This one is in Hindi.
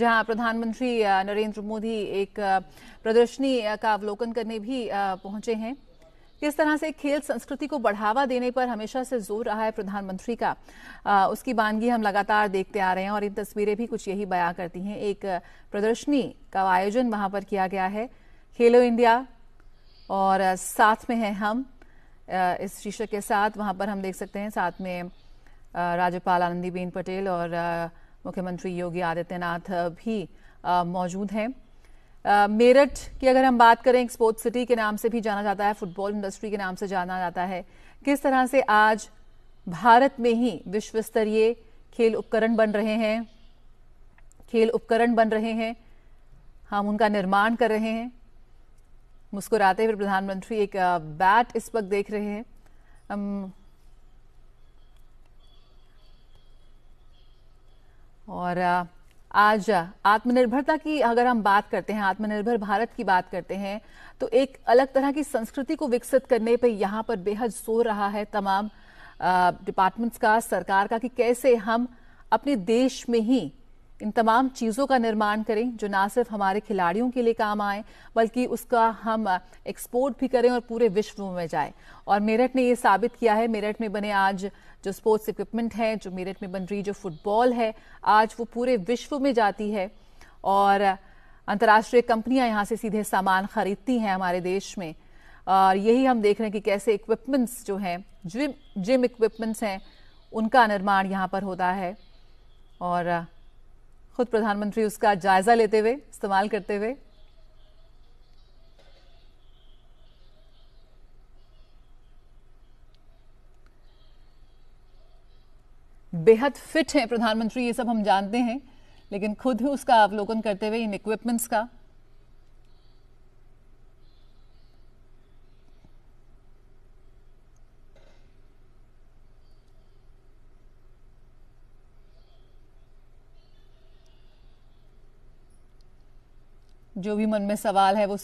जहां प्रधानमंत्री नरेंद्र मोदी एक प्रदर्शनी का अवलोकन करने भी पहुंचे हैं किस तरह से खेल संस्कृति को बढ़ावा देने पर हमेशा से जोर रहा है प्रधानमंत्री का आ, उसकी बानगी हम लगातार देखते आ रहे हैं और इन तस्वीरें भी कुछ यही बयां करती हैं एक प्रदर्शनी का आयोजन वहां पर किया गया है खेलो इंडिया और साथ में है हम इस शीर्षक के साथ वहां पर हम देख सकते हैं साथ में राज्यपाल आनंदीबेन पटेल और मुख्यमंत्री योगी आदित्यनाथ भी मौजूद हैं मेरठ की अगर हम बात करें स्पोर्ट्स सिटी के नाम से भी जाना जाता है फुटबॉल इंडस्ट्री के नाम से जाना जाता है किस तरह से आज भारत में ही विश्व स्तरीय खेल उपकरण बन रहे हैं खेल उपकरण बन रहे हैं हम उनका निर्माण कर रहे हैं मुस्कुराते हुए प्रधानमंत्री एक बैट इस वक्त देख रहे हैं और आज आत्मनिर्भरता की अगर हम बात करते हैं आत्मनिर्भर भारत की बात करते हैं तो एक अलग तरह की संस्कृति को विकसित करने पर यहाँ पर बेहद जोर रहा है तमाम डिपार्टमेंट्स का सरकार का कि कैसे हम अपने देश में ही इन तमाम चीज़ों का निर्माण करें जो ना सिर्फ हमारे खिलाड़ियों के लिए काम आए बल्कि उसका हम एक्सपोर्ट भी करें और पूरे विश्व में जाए और मेरठ ने ये साबित किया है मेरठ में बने आज जो स्पोर्ट्स इक्विपमेंट है जो मेरठ में बन रही जो फुटबॉल है आज वो पूरे विश्व में जाती है और अंतर्राष्ट्रीय कंपनियां यहाँ से सीधे सामान खरीदती हैं हमारे देश में और यही हम देख रहे हैं कि कैसे इक्विपमेंट्स जो हैं जिम जिम इक्विपमेंट्स हैं उनका निर्माण यहाँ पर होता है और खुद प्रधानमंत्री उसका जायजा लेते हुए इस्तेमाल करते हुए बेहद फिट हैं प्रधानमंत्री ये सब हम जानते हैं लेकिन खुद ही उसका अवलोकन करते हुए इन इक्विपमेंट्स का जो भी मन में सवाल है वो